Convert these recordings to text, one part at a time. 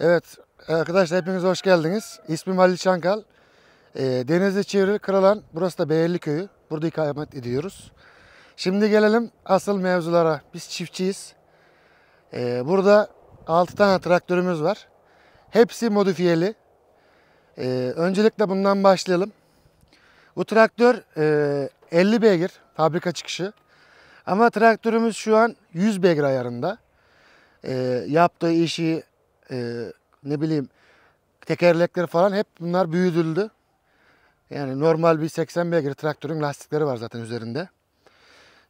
Evet arkadaşlar hepiniz hoş geldiniz. İsmim Ali Çankal. E, Denizli Çevre Kıralan burası da Beyerli Köyü. Burada ikamet ediyoruz. Şimdi gelelim asıl mevzulara. Biz çiftçiyiz. Ee, burada 6 tane traktörümüz var. Hepsi modifiyeli. Ee, öncelikle bundan başlayalım. Bu traktör 50 e, beygir fabrika çıkışı. Ama traktörümüz şu an 100 beygir ayarında. yaptığı işi e, ne bileyim tekerlekleri falan hep bunlar büyüdüldü. Yani normal bir 80 beygir traktörün lastikleri var zaten üzerinde.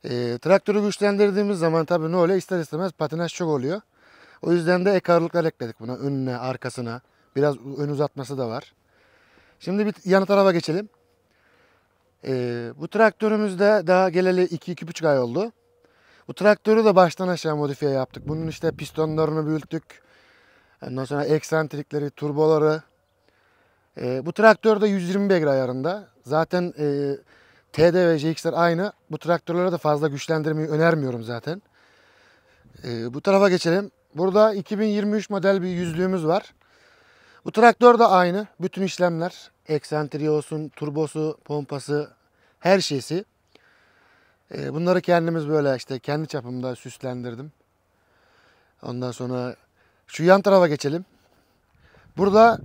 E, traktörü güçlendirdiğimiz zaman tabii ne oluyor? İster istemez patinaj çok oluyor. O yüzden de ek ağırlıklar ekledik buna önüne, arkasına. Biraz ön uzatması da var. Şimdi bir yan tarafa geçelim. E, bu traktörümüzde daha geleli 2-2,5 ay oldu. Bu traktörü de baştan aşağı modifiye yaptık. Bunun işte pistonlarını büyüttük. Ondan sonra eksantrikleri, turboları. E, bu traktör de 120 beygir ayarında. Zaten e, TD ve JX'ler aynı. Bu traktörlere de fazla güçlendirmeyi önermiyorum zaten. E, bu tarafa geçelim. Burada 2023 model bir yüzlüğümüz var. Bu traktör de aynı. Bütün işlemler. Eksantriği olsun, turbosu, pompası, her şeysi. Ee, bunları kendimiz böyle işte kendi çapımda süslendirdim. Ondan sonra şu yan tarafa geçelim. Burada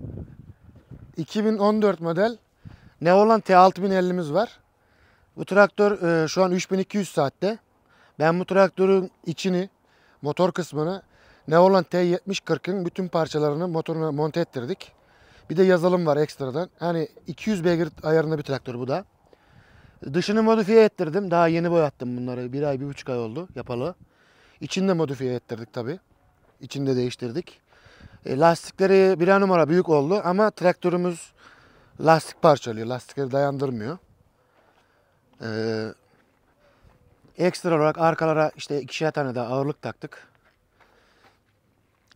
2014 model Neolan T6050'miz var. Bu traktör e, şu an 3200 saatte. Ben bu traktörün içini, motor kısmını Neolan T7040'ın bütün parçalarını motoruna monte ettirdik. Bir de yazılım var ekstradan. Hani 200 beygir ayarında bir traktör bu da. Dışını modifiye ettirdim. Daha yeni boyattım bunları. Bir ay, bir buçuk ay oldu yapalı. İçini de modifiye ettirdik tabii içinde değiştirdik. E, lastikleri bir numara büyük oldu ama traktörümüz lastik parçalıyor. Lastikleri dayandırmıyor. E, ekstra olarak arkalara işte ikişer tane daha ağırlık taktık.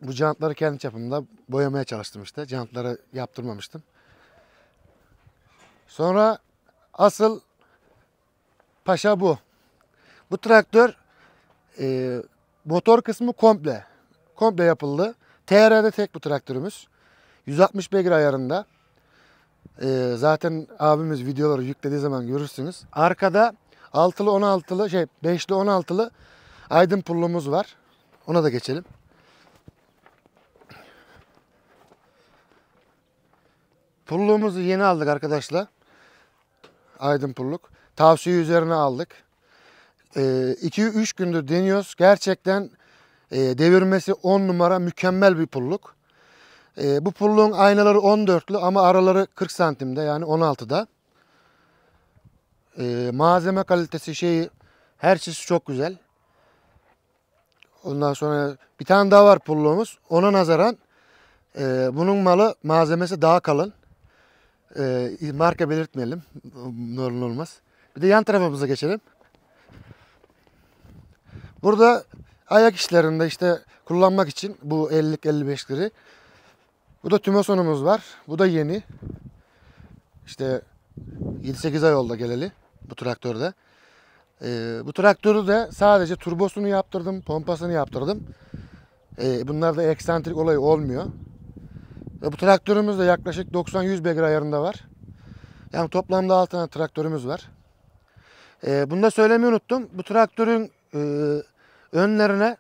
Bu jantları kendi çapımda boyamaya çalıştım işte. Jantları yaptırmamıştım. Sonra asıl paşa bu. Bu traktör e, motor kısmı komple komple yapıldı. TR'de tek bu traktörümüz. 160 beygir ayarında. Ee, zaten abimiz videoları yüklediği zaman görürsünüz. Arkada 6'lı 16'lı şey 5'li 16'lı aydın pullumuz var. Ona da geçelim. Pulluğumuzu yeni aldık arkadaşlar. Aydın pulluk. Tavsiye üzerine aldık. 2-3 ee, gündür deniyoruz. Gerçekten e, devirmesi 10 numara mükemmel bir pulluk. E, bu pulluğun aynaları 14'lü ama araları 40 santimde yani 16'da. E, ee, malzeme kalitesi şeyi her şeysi çok güzel. Ondan sonra bir tane daha var pulluğumuz. Ona nazaran e, bunun malı malzemesi daha kalın. E, marka belirtmeyelim. Normal olmaz. Bir de yan tarafımıza geçelim. Burada ayak işlerinde işte kullanmak için bu 50'lik 55'leri. Bu da tümosonumuz var. Bu da yeni. İşte 7-8 ay oldu geleli bu traktörde. Ee, bu traktörü de sadece turbosunu yaptırdım, pompasını yaptırdım. Ee, bunlarda eksantrik olayı olmuyor. Ve bu traktörümüz de yaklaşık 90-100 beygir ayarında var. Yani toplamda 6 tane traktörümüz var. Ee, bunu da söylemeyi unuttum. Bu traktörün e, Önlerine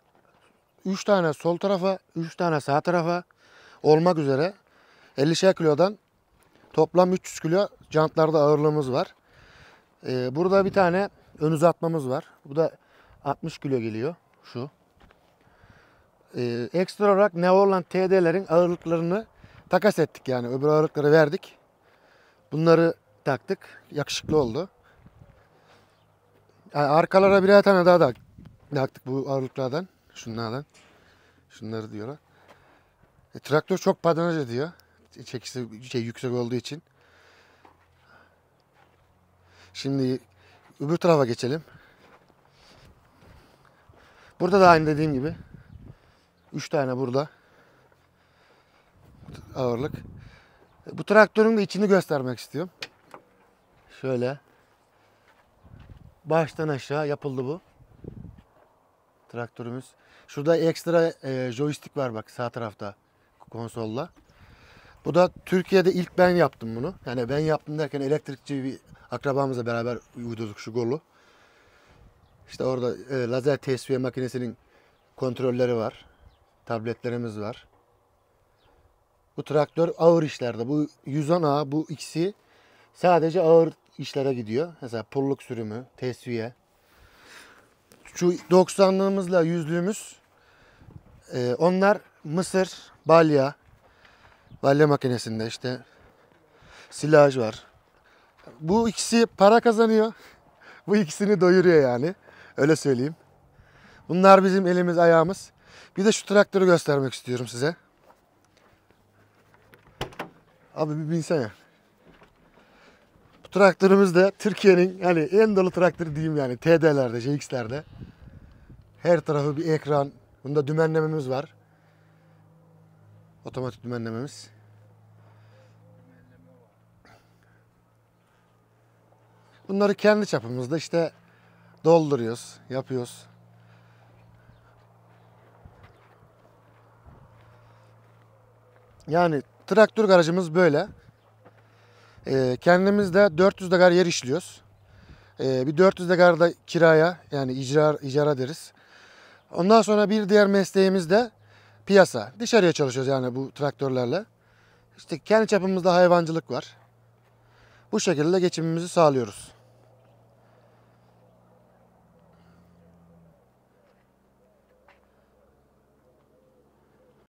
3 tane sol tarafa, 3 tane sağ tarafa olmak üzere 50'şer kilodan toplam 300 kilo jantlarda ağırlığımız var. Ee, burada bir tane ön uzatmamız var. Bu da 60 kilo geliyor şu. Ee, ekstra olarak ne olan TD'lerin ağırlıklarını takas ettik yani öbür ağırlıkları verdik. Bunları taktık. Yakışıklı oldu. Yani ee, arkalara birer tane daha da ne yaktık bu ağırlıklardan, şunlardan. Şunları diyorlar. E, traktör çok padanaj ediyor. Çekisi şey, yüksek olduğu için. Şimdi öbür tarafa geçelim. Burada da aynı dediğim gibi. üç tane burada. Ağırlık. Bu traktörün de içini göstermek istiyorum. Şöyle. Baştan aşağı yapıldı bu traktörümüz. Şurada ekstra e, joystick var bak sağ tarafta konsolla. Bu da Türkiye'de ilk ben yaptım bunu. Yani ben yaptım derken elektrikçi bir akrabamızla beraber uydurduk şu golu. İşte orada e, lazer tesviye makinesinin kontrolleri var. Tabletlerimiz var. Bu traktör ağır işlerde. Bu 110 A bu ikisi sadece ağır işlere gidiyor. Mesela pulluk sürümü, tesviye, şu 90'lığımızla yüzlüğümüz e, onlar mısır, balya, balya makinesinde işte silaj var. Bu ikisi para kazanıyor. Bu ikisini doyuruyor yani. Öyle söyleyeyim. Bunlar bizim elimiz ayağımız. Bir de şu traktörü göstermek istiyorum size. Abi bir binsene. Traktörümüz de Türkiye'nin hani en dolu traktör diyeyim yani TD'lerde, CX'lerde Her tarafı bir ekran. Bunda dümenlememiz var. Otomatik dümenlememiz. Bunları kendi çapımızda işte dolduruyoruz, yapıyoruz. Yani traktör garajımız böyle. E, kendimiz de 400 dekar yer işliyoruz. Ee, bir 400 dekar da kiraya yani icra, icara deriz. Ondan sonra bir diğer mesleğimiz de piyasa. Dışarıya çalışıyoruz yani bu traktörlerle. İşte kendi çapımızda hayvancılık var. Bu şekilde geçimimizi sağlıyoruz.